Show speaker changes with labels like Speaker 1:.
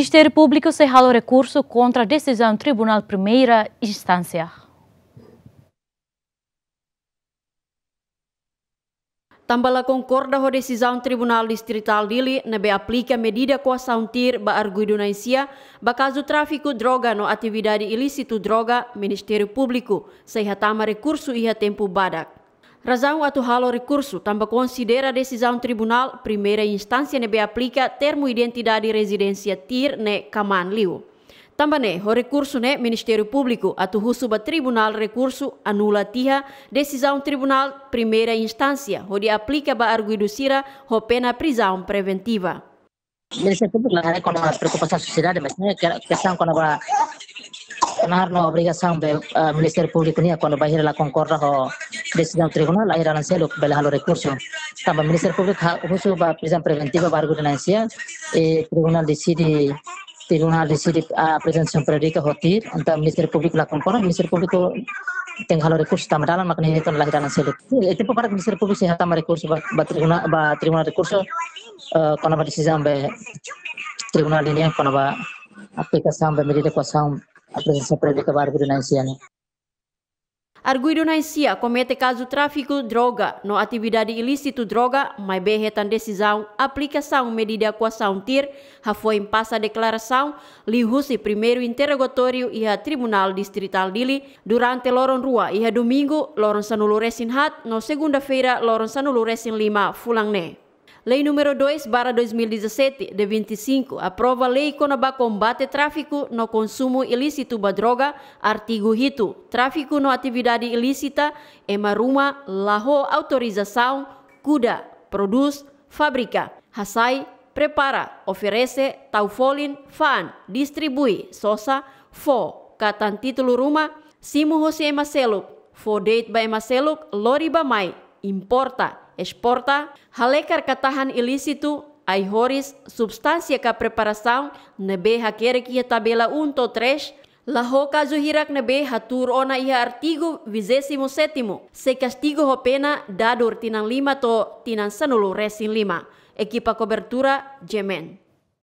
Speaker 1: Ministério Público cerrou recurso contra a decisão do Tribunal Primeira Instância. Tambala concorda com a decisão do Tribunal Distrital Lili na be aplica medida coação tir ba insia ba caso tráfico droga no atividade ilícito droga, Ministério Público, se hatama recurso e tempo badak. Razão atual o recurso também considera a decisão tribunal primeira instância nebe aplica termo identidade residência TIR ne Kaman Liu. Também o recurso ne Ministério Público atuhu suba tribunal recurso anula tiha decisão tribunal primeira instância de aplica ba arguido sira ho pena prisão preventiva.
Speaker 2: Ministério Público, né, com as preocupações da sociedade, mas né, questão quando a Nahar na obrigação be uh, eh, Ministério Público a ir a la concorda ho del tribunal aí ran selo los recursos. También el Ministerio Público ha husu ba prisão preventiva la de y el tribunal decide tribunal decide ah, a o TIR. Entonces el Ministerio Público la concorda Ministerio Público tem también recurso tamba dalan la itu la ran selo e tiempo para Ministerio Público se haga recursos ba, a tribunal ba eh, tribunal recurso uh, quando ba decisão del tribunal nia la ba de be medida ecuación a pública Bárbara Nanciana. Eh.
Speaker 1: Arguido na Cia comete caso tráfico droga, no atividade ilícito droga, mas berretan decisão, aplicação medida coação TIR, já foi em passa declaração, lihusi primeiro interrogatório e a Tribunal Distrital Dili, durante loron rua e a domingo, loron sanulu resin hat, no segunda-feira, loron sanulu resin lima, fulangne. Lei número 2, barra 2017, de 25, aprova lei conaba combate tráfico no consumo ilícito da droga, artigo rito, tráfico no atividade ilícita, emaruma, laho autorização, Kuda produz, fabrica, Hasai prepara, oferece, taufolin, fan, distribui, sosa, fo, katan título rumah, simu José Maceluk, fo date by Maceluk, lori bamai, importa, exporta, Halekar katahan ilícito, horis, substância ka preparação, nebe hakere que tabela unto tres, La hoka zuhirak nebe hatur ona iha artigo visésimo setimo se castigo ho pena dador tinan lima to tinan sanulu resin lima, Ekipa cobertura Jemen.